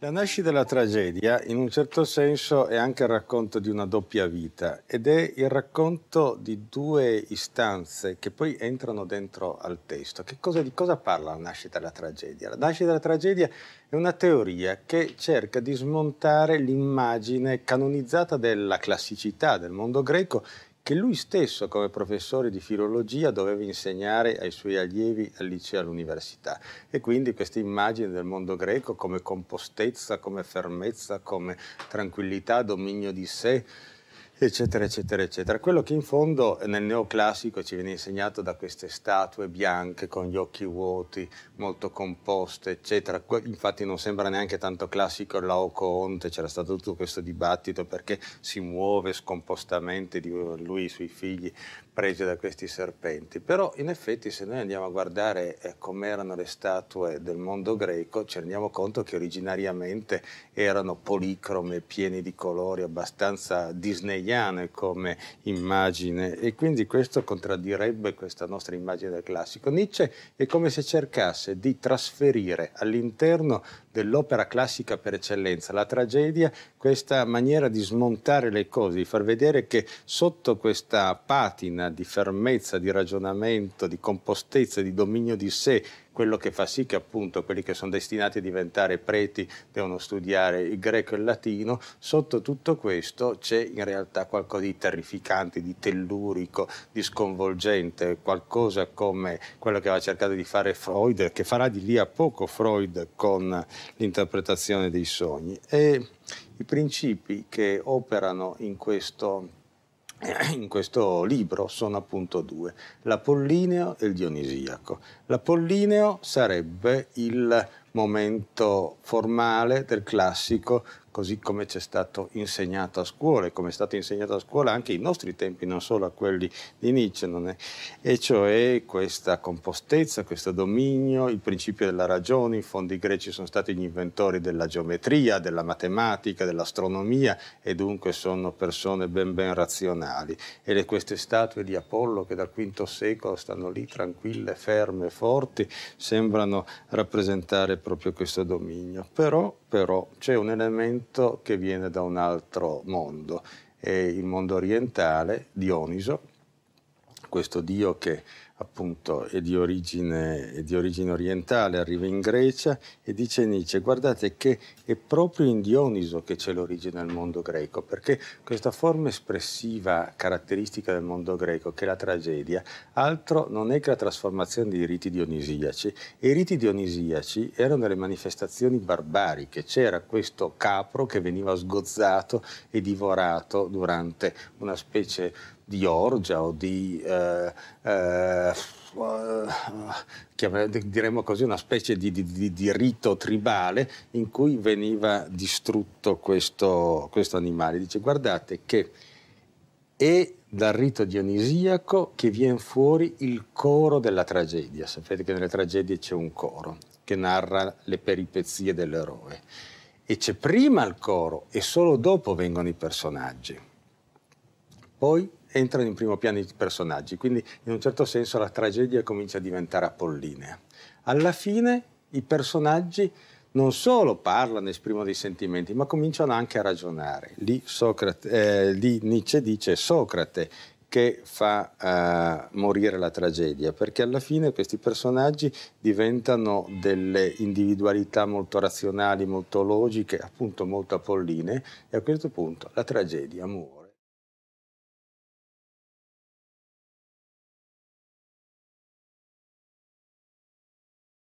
La nascita della tragedia, in un certo senso, è anche il racconto di una doppia vita ed è il racconto di due istanze che poi entrano dentro al testo. Cosa, di cosa parla la nascita della tragedia? La nascita della tragedia è una teoria che cerca di smontare l'immagine canonizzata della classicità del mondo greco che lui stesso come professore di filologia doveva insegnare ai suoi allievi al liceo e all'università. E quindi questa immagine del mondo greco come compostezza, come fermezza, come tranquillità, dominio di sé, eccetera, eccetera, eccetera. Quello che in fondo eh, nel neoclassico ci viene insegnato da queste statue bianche con gli occhi vuoti, molto composte, eccetera. Infatti non sembra neanche tanto classico Laoco Onte, c'era stato tutto questo dibattito perché si muove scompostamente eh, lui sui figli presi da questi serpenti. Però in effetti se noi andiamo a guardare eh, com'erano le statue del mondo greco, ci rendiamo conto che originariamente erano policrome, piene di colori, abbastanza disney italiane come immagine e quindi questo contraddirebbe questa nostra immagine del classico. Nietzsche è come se cercasse di trasferire all'interno dell'opera classica per eccellenza, la tragedia, questa maniera di smontare le cose, di far vedere che sotto questa patina di fermezza, di ragionamento, di compostezza, di dominio di sé, quello che fa sì che appunto quelli che sono destinati a diventare preti devono studiare il greco e il latino, sotto tutto questo c'è in realtà qualcosa di terrificante, di tellurico, di sconvolgente, qualcosa come quello che aveva cercato di fare Freud, che farà di lì a poco Freud con l'interpretazione dei sogni. E i principi che operano in questo in questo libro sono appunto due, l'Apollineo e il Dionisiaco. L'Apollineo sarebbe il momento formale del classico così come ci è stato insegnato a scuola e come è stato insegnato a scuola anche ai nostri tempi, non solo a quelli di Nietzsche, e cioè questa compostezza, questo dominio, il principio della ragione, in fondo i greci sono stati gli inventori della geometria, della matematica, dell'astronomia e dunque sono persone ben ben razionali e le, queste statue di Apollo che dal V secolo stanno lì tranquille, ferme, forti, sembrano rappresentare proprio questo dominio. Però però c'è un elemento che viene da un altro mondo, è il mondo orientale, Dioniso, questo dio che appunto è di, origine, è di origine, orientale, arriva in Grecia e dice Nietzsche, guardate che è proprio in Dioniso che c'è l'origine al mondo greco, perché questa forma espressiva caratteristica del mondo greco, che è la tragedia, altro non è che la trasformazione dei riti dionisiaci. E i riti dionisiaci erano delle manifestazioni barbariche, c'era questo capro che veniva sgozzato e divorato durante una specie di di Orgia o di, eh, eh, diremmo così, una specie di, di, di, rito tribale in cui veniva distrutto questo, questo animale. Dice, guardate che è dal rito dionisiaco che viene fuori il coro della tragedia. Sapete che nelle tragedie c'è un coro che narra le peripezie dell'eroe. E c'è prima il coro e solo dopo vengono i personaggi. Poi entrano in primo piano i personaggi, quindi in un certo senso la tragedia comincia a diventare apollinea. Alla fine i personaggi non solo parlano, esprimono dei sentimenti, ma cominciano anche a ragionare. Lì, Socrate, eh, lì Nietzsche dice Socrate che fa eh, morire la tragedia, perché alla fine questi personaggi diventano delle individualità molto razionali, molto logiche, appunto molto apolline, e a questo punto la tragedia muore.